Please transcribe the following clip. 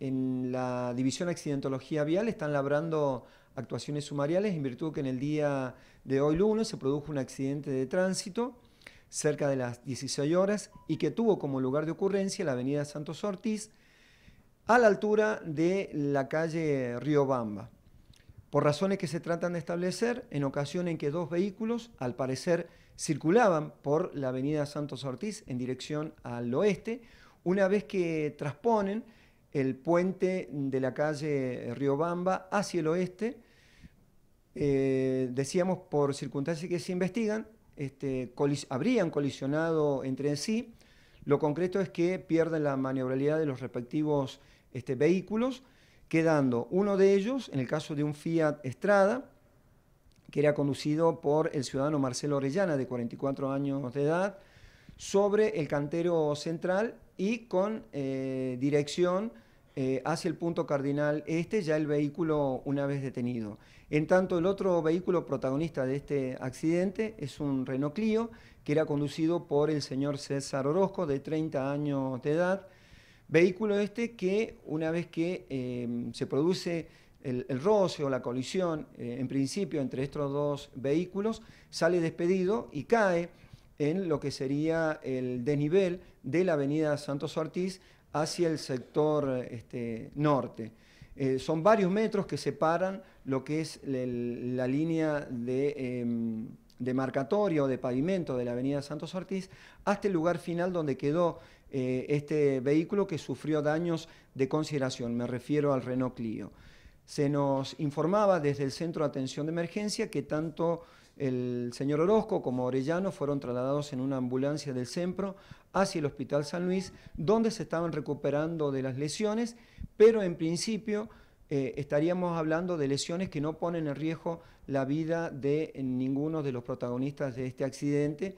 en la división accidentología vial están labrando actuaciones sumariales en virtud que en el día de hoy lunes se produjo un accidente de tránsito cerca de las 16 horas y que tuvo como lugar de ocurrencia la avenida Santos Ortiz a la altura de la calle Riobamba. Por razones que se tratan de establecer, en ocasión en que dos vehículos, al parecer, circulaban por la avenida Santos Ortiz en dirección al oeste, una vez que transponen el puente de la calle Riobamba hacia el oeste. Eh, decíamos por circunstancias que se investigan, este, habrían colisionado entre sí. Lo concreto es que pierden la maniobrabilidad de los respectivos este, vehículos, quedando uno de ellos, en el caso de un Fiat Estrada, que era conducido por el ciudadano Marcelo Orellana, de 44 años de edad, sobre el cantero central y con eh, dirección eh, hacia el punto cardinal este, ya el vehículo una vez detenido. En tanto, el otro vehículo protagonista de este accidente es un Renault Clio, que era conducido por el señor César Orozco, de 30 años de edad. Vehículo este que, una vez que eh, se produce el, roce o la colisión, eh, en principio, entre estos dos vehículos, sale despedido y cae en lo que sería el desnivel de la avenida Santos Ortiz hacia el sector este, norte. Eh, son varios metros que separan lo que es la línea de, em, marcatorio de o de pavimento de la avenida Santos Ortiz hasta el lugar final donde quedó eh, este vehículo que sufrió daños de consideración, me refiero al Renault Clio. Se nos informaba desde el Centro de Atención de Emergencia que tanto el señor Orozco, como Orellano, fueron trasladados en una ambulancia del CEMPRO hacia el Hospital San Luis, donde se estaban recuperando de las lesiones, pero en principio eh, estaríamos hablando de lesiones que no ponen en riesgo la vida de ninguno de los protagonistas de este accidente.